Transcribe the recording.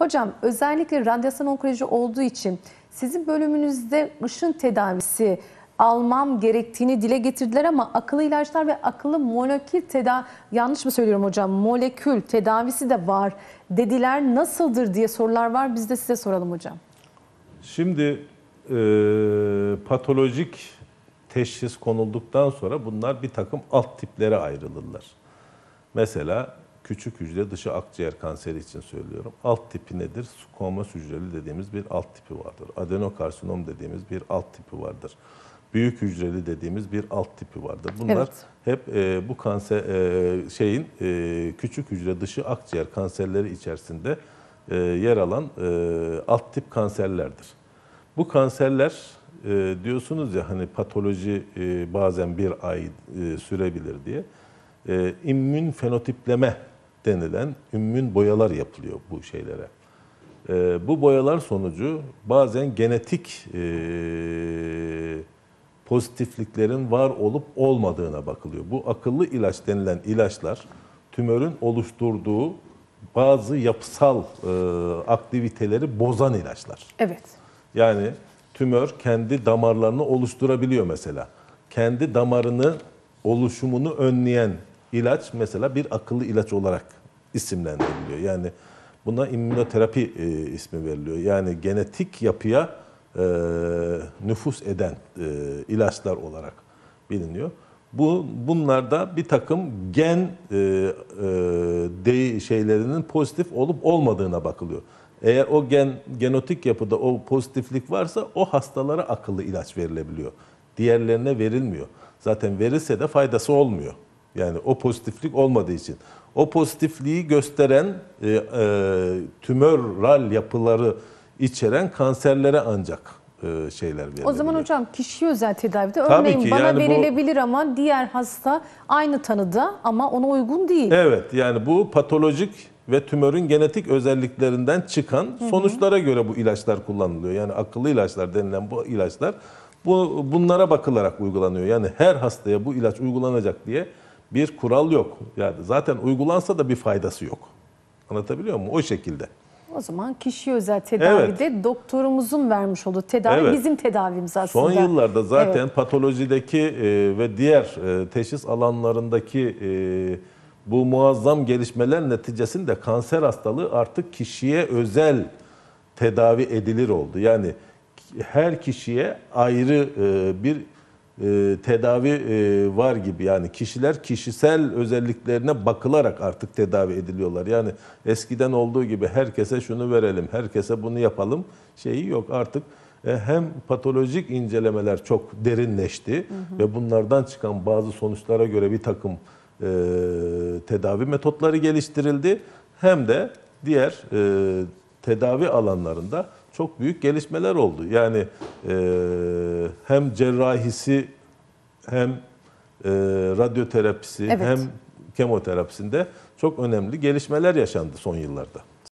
Hocam özellikle radyasyon onkoloji olduğu için sizin bölümünüzde ışın tedavisi almam gerektiğini dile getirdiler ama akıllı ilaçlar ve akıllı molekül tedavi yanlış mı söylüyorum hocam molekül tedavisi de var dediler nasıldır diye sorular var biz de size soralım hocam. Şimdi e, patolojik teşhis konulduktan sonra bunlar bir takım alt tiplere ayrılırlar. Mesela küçük hücre dışı akciğer kanseri için söylüyorum. Alt tipi nedir? Squamous hücreli dediğimiz bir alt tipi vardır. Adenokarsinom dediğimiz bir alt tipi vardır. Büyük hücreli dediğimiz bir alt tipi vardır. Bunlar evet. hep e, bu kanser e, şeyin e, küçük hücre dışı akciğer kanserleri içerisinde e, yer alan e, alt tip kanserlerdir. Bu kanserler e, diyorsunuz ya hani patoloji e, bazen bir ay e, sürebilir diye e, immün fenotipleme denilen ümmün boyalar yapılıyor bu şeylere. E, bu boyalar sonucu bazen genetik e, pozitifliklerin var olup olmadığına bakılıyor. Bu akıllı ilaç denilen ilaçlar tümörün oluşturduğu bazı yapısal e, aktiviteleri bozan ilaçlar. Evet. Yani tümör kendi damarlarını oluşturabiliyor mesela. Kendi damarını oluşumunu önleyen ilaç mesela bir akıllı ilaç olarak isimlendiriliyor. Yani buna immünoterapi e, ismi veriliyor. Yani genetik yapıya e, nüfus eden e, ilaçlar olarak biliniyor. Bu bunlarda bir takım gen e, e, de şeylerinin pozitif olup olmadığına bakılıyor. Eğer o gen genotik yapıda o pozitiflik varsa o hastalara akıllı ilaç verilebiliyor. Diğerlerine verilmiyor. Zaten verilse de faydası olmuyor. Yani o pozitiflik olmadığı için. O pozitifliği gösteren e, e, tümöral yapıları içeren kanserlere ancak e, şeyler verilebilir. O zaman hocam kişi özel tedavide Tabii örneğin ki, bana yani verilebilir bu, ama diğer hasta aynı tanıda ama ona uygun değil. Evet yani bu patolojik ve tümörün genetik özelliklerinden çıkan hı hı. sonuçlara göre bu ilaçlar kullanılıyor. Yani akıllı ilaçlar denilen bu ilaçlar bu bunlara bakılarak uygulanıyor. Yani her hastaya bu ilaç uygulanacak diye bir kural yok. Yani zaten uygulansa da bir faydası yok. Anlatabiliyor muyum? O şekilde. O zaman kişi özel tedavide evet. doktorumuzun vermiş olduğu tedavi evet. bizim tedavimiz aslında. Son yıllarda zaten evet. patolojideki e, ve diğer e, teşhis alanlarındaki e, bu muazzam gelişmeler neticesinde kanser hastalığı artık kişiye özel tedavi edilir oldu. Yani her kişiye ayrı bir e, tedavi e, var gibi. Yani kişiler kişisel özelliklerine bakılarak artık tedavi ediliyorlar. Yani eskiden olduğu gibi herkese şunu verelim, herkese bunu yapalım şeyi yok. Artık e, hem patolojik incelemeler çok derinleşti hı hı. ve bunlardan çıkan bazı sonuçlara göre bir takım e, tedavi metotları geliştirildi. Hem de diğer e, tedavi alanlarında çok büyük gelişmeler oldu. Yani e, hem cerrahisi hem e, radyoterapisi evet. hem kemoterapisinde çok önemli gelişmeler yaşandı son yıllarda.